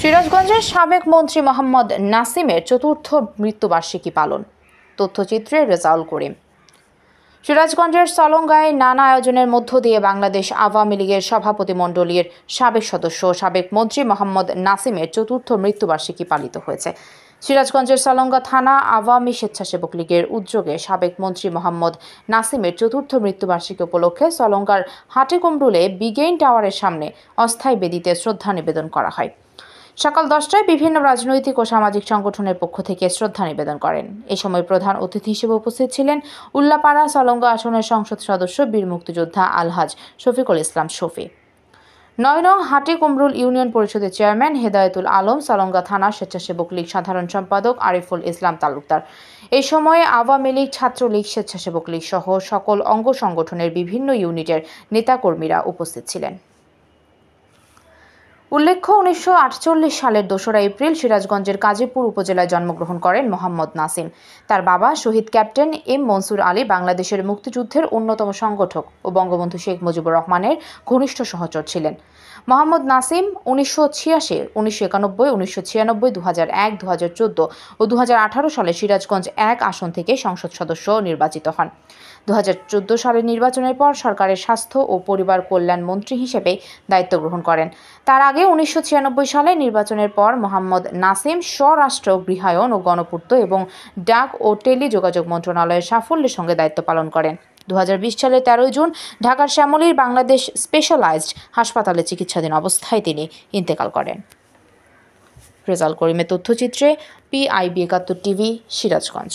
সিরাজগঞ্জের সাবেক মন্ত্রী মোহাম্মদ নাসিমের চতুর্থ মৃত্যুবার্ষিকী পালন তথ্যচিত্রে রেজাউল করিম সিরাজগঞ্জের সলঙ্গায় নানা আয়োজনের মধ্য দিয়ে বাংলাদেশ আওয়ামী লীগের সভাপতিমণ্ডলীর সাবেক সদস্য সাবেক মন্ত্রী মোহাম্মদ নাসিমের চতুর্থ মৃত্যুবার্ষিকী পালিত হয়েছে সিরাজগঞ্জের সলঙ্গা থানা আওয়ামী স্বেচ্ছাসেবক লীগের উদ্যোগে সাবেক মন্ত্রী মোহাম্মদ নাসিমের চতুর্থ মৃত্যুবার্ষিকী উপলক্ষে সলঙ্গার হাটেকুমরুলে বিগেইন টাওয়ারের সামনে অস্থায়ী বেদিতে শ্রদ্ধা নিবেদন করা হয় সকাল দশটায় বিভিন্ন রাজনৈতিক ও সামাজিক সংগঠনের পক্ষ থেকে শ্রদ্ধা নিবেদন করেন এ সময় প্রধান অতিথি হিসেবে উপস্থিত ছিলেন উল্লাপাড়া সলঙ্গা আসনের সংসদ সদস্য বীর মুক্তিযোদ্ধা আলহাজ শফিকুল ইসলাম শফি নয় নং হাটে কুমরুল ইউনিয়ন পরিষদের চেয়ারম্যান হেদায়তুল আলম সলঙ্গা থানা স্বেচ্ছাসেবক লীগ সাধারণ সম্পাদক আরিফুল ইসলাম তালুকদার এ সময়ে আওয়ামী লীগ ছাত্রলীগ স্বেচ্ছাসেবক লীগ সহ সকল অঙ্গ সংগঠনের বিভিন্ন ইউনিটের নেতাকর্মীরা উপস্থিত ছিলেন উল্লেখ্য উনিশশো সালের দোসরা এপ্রিল সিরাজগঞ্জের কাজীপুর উপজেলায় জন্মগ্রহণ করেন মোহাম্মদ নাসিম তার বাবা শহীদ ক্যাপ্টেন এম মনসুর আলী বাংলাদেশের মুক্তিযুদ্ধের অন্যতম সংগঠক ও বঙ্গবন্ধু শেখ মুজিবুর রহমানের ঘনিষ্ঠ সহচর ছিলেন মোহাম্মদ নাসিম উনিশশো ছিয়াশি উনিশশো একানব্বই উনিশশো ছিয়ানব্বই দু হাজার এক দু হাজার চোদ্দ ও দু সালে সিরাজগঞ্জ এক আসন থেকে সংসদ সদস্য নির্বাচিত হন দু সালের নির্বাচনের পর সরকারের স্বাস্থ্য ও পরিবার কল্যাণ মন্ত্রী হিসেবে দায়িত্ব গ্রহণ করেন তার আগে উনিশশো সালে নির্বাচনের পর মোহাম্মদ নাসিম স্বরাষ্ট্র গৃহায়ন ও গণপূর্ত এবং ডাক ও টেলিযোগাযোগ মন্ত্রণালয়ের সাফল্যের সঙ্গে দায়িত্ব পালন করেন দু সালের তেরোই জুন ঢাকার শ্যামলীর বাংলাদেশ স্পেশালাইজড হাসপাতালে চিকিৎসাধীন অবস্থায় তিনি ইন্তেকাল করেন রেজাল করিমের তথ্যচিত্রে পিআইবি একাত্তর টিভি সিরাজগঞ্জ